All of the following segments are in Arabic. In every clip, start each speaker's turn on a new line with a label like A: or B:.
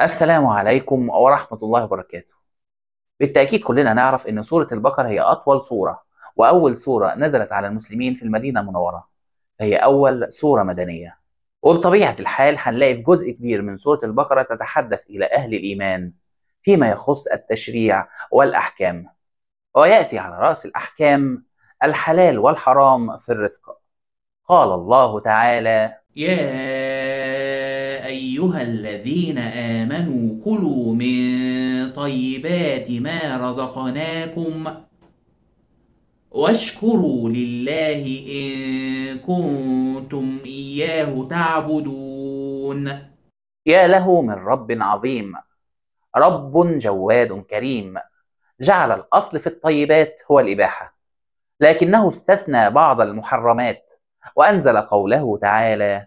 A: السلام عليكم ورحمة الله وبركاته بالتأكيد كلنا نعرف أن سورة البقرة هي أطول سورة وأول سورة نزلت على المسلمين في المدينة المنورة فهي أول سورة مدنية وبطبيعة الحال هنلاقي في جزء كبير من سورة البقرة تتحدث إلى أهل الإيمان فيما يخص التشريع والأحكام ويأتي على رأس الأحكام الحلال والحرام في الرزق قال الله تعالى يا أيها الذين آمنوا كلوا من طيبات ما رزقناكم واشكروا لله إن كنتم إياه تعبدون يا له من رب عظيم رب جواد كريم جعل الأصل في الطيبات هو الإباحة لكنه استثنى بعض المحرمات وأنزل قوله تعالى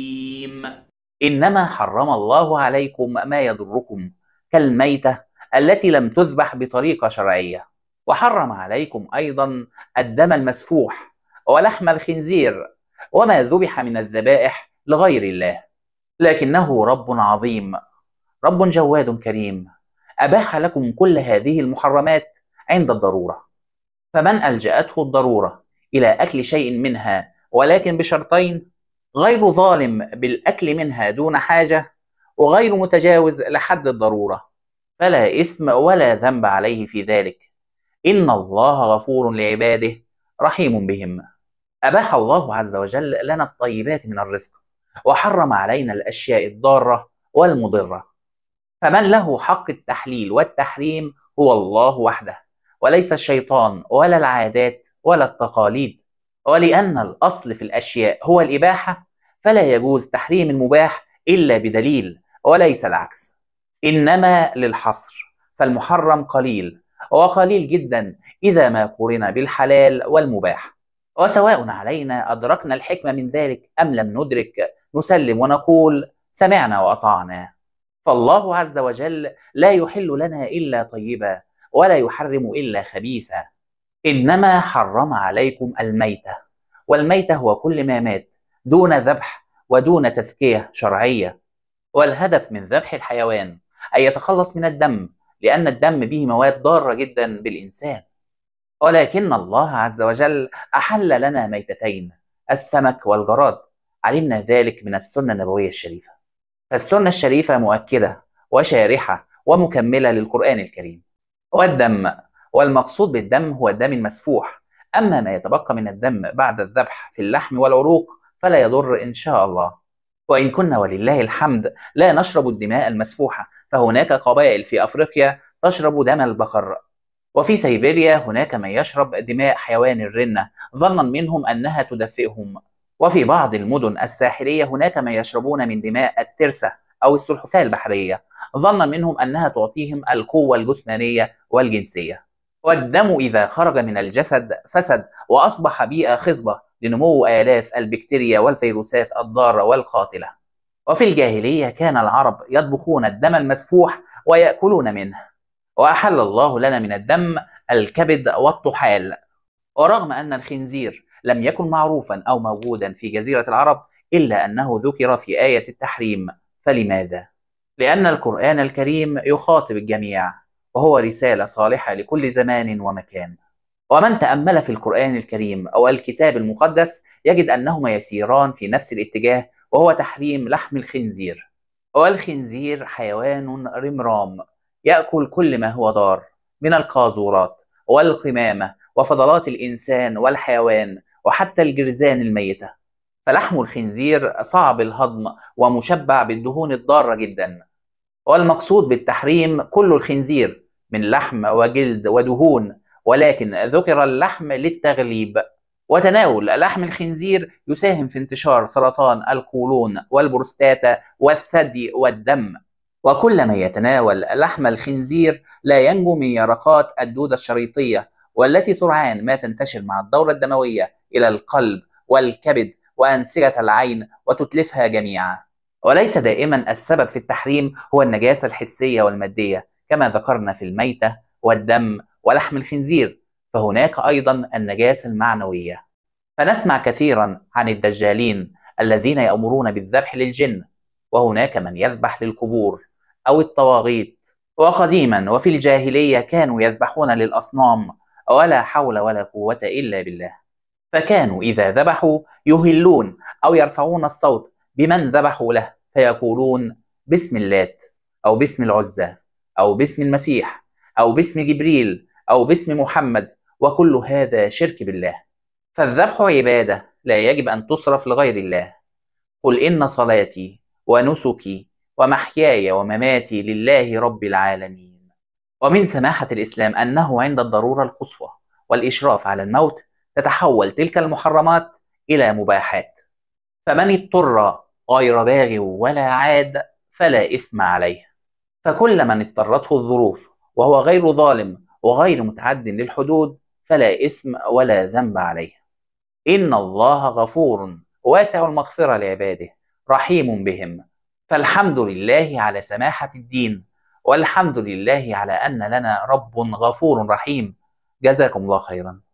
A: إنما حرم الله عليكم ما يضركم كالميتة التي لم تذبح بطريقة شرعية وحرم عليكم أيضا الدم المسفوح ولحم الخنزير وما ذبح من الذبائح لغير الله لكنه رب عظيم رب جواد كريم أباح لكم كل هذه المحرمات عند الضرورة فمن ألجأته الضرورة إلى أكل شيء منها ولكن بشرطين غير ظالم بالأكل منها دون حاجة وغير متجاوز لحد الضرورة فلا إثم ولا ذنب عليه في ذلك إن الله غفور لعباده رحيم بهم أباح الله عز وجل لنا الطيبات من الرزق وحرم علينا الأشياء الضارة والمضرة فمن له حق التحليل والتحريم هو الله وحده وليس الشيطان ولا العادات ولا التقاليد ولأن الأصل في الأشياء هو الإباحة فلا يجوز تحريم المباح إلا بدليل وليس العكس إنما للحصر فالمحرم قليل وقليل جدا إذا ما قرن بالحلال والمباح وسواء علينا أدركنا الحكمة من ذلك أم لم ندرك نسلم ونقول سمعنا وأطعنا فالله عز وجل لا يحل لنا إلا طيبا ولا يحرم إلا خبيثا إنما حرم عليكم الميتة والميتة هو كل ما مات دون ذبح ودون تذكية شرعية والهدف من ذبح الحيوان أن يتخلص من الدم لأن الدم به مواد ضارة جدا بالإنسان ولكن الله عز وجل أحل لنا ميتتين السمك والجراد علمنا ذلك من السنة النبوية الشريفة فالسنة الشريفة مؤكدة وشارحة ومكملة للقرآن الكريم والدم والمقصود بالدم هو الدم المسفوح أما ما يتبقى من الدم بعد الذبح في اللحم والعروق فلا يضر إن شاء الله وإن كنا ولله الحمد لا نشرب الدماء المسفوحة فهناك قبائل في أفريقيا تشرب دم البقر وفي سيبيريا هناك من يشرب دماء حيوان الرنة ظنا منهم أنها تدفئهم وفي بعض المدن الساحلية هناك من يشربون من دماء الترسة أو السلحفاة البحرية ظنا منهم أنها تعطيهم القوة الجسمانية والجنسية والدم إذا خرج من الجسد فسد وأصبح بيئة خصبة لنمو آلاف البكتيريا والفيروسات الضارة والقاتلة وفي الجاهلية كان العرب يطبخون الدم المسفوح ويأكلون منه وأحل الله لنا من الدم الكبد والطحال ورغم أن الخنزير لم يكن معروفا أو موجودا في جزيرة العرب إلا أنه ذكر في آية التحريم فلماذا؟ لأن القرآن الكريم يخاطب الجميع وهو رسالة صالحة لكل زمان ومكان ومن تأمل في القرآن الكريم أو الكتاب المقدس يجد أنهما يسيران في نفس الاتجاه وهو تحريم لحم الخنزير والخنزير حيوان رمرام يأكل كل ما هو ضار من القاذورات والقمامة وفضلات الإنسان والحيوان وحتى الجرزان الميتة فلحم الخنزير صعب الهضم ومشبع بالدهون الضارة جدا والمقصود بالتحريم كل الخنزير من لحم وجلد ودهون ولكن ذكر اللحم للتغليب وتناول لحم الخنزير يساهم في انتشار سرطان القولون والبروستاتا والثدي والدم وكلما يتناول لحم الخنزير لا ينجو من يرقات الدودة الشريطية والتي سرعان ما تنتشر مع الدورة الدموية إلى القلب والكبد وأنسجة العين وتتلفها جميعا وليس دائما السبب في التحريم هو النجاسة الحسية والمادية كما ذكرنا في الميتة والدم ولحم الخنزير فهناك أيضا النجاسة المعنوية فنسمع كثيرا عن الدجالين الذين يأمرون بالذبح للجن وهناك من يذبح للقبور أو الطواغيت وقديما وفي الجاهلية كانوا يذبحون للأصنام ولا حول ولا قوة إلا بالله فكانوا إذا ذبحوا يهلون أو يرفعون الصوت بمن ذبحوا له فيقولون بسم اللات أو بسم العزى أو باسم المسيح أو باسم جبريل أو باسم محمد وكل هذا شرك بالله فالذبح عبادة لا يجب أن تصرف لغير الله قل إن صلاتي ونسكي ومحياي ومماتي لله رب العالمين ومن سماحة الإسلام أنه عند الضرورة القصوى والإشراف على الموت تتحول تلك المحرمات إلى مباحات فمن اضطر غير باغ ولا عاد فلا إثم عليه فكل من اضطرته الظروف وهو غير ظالم وغير متعد للحدود فلا إثم ولا ذنب عليه إن الله غفور واسع المغفرة لعباده رحيم بهم فالحمد لله على سماحة الدين والحمد لله على أن لنا رب غفور رحيم جزاكم الله خيراً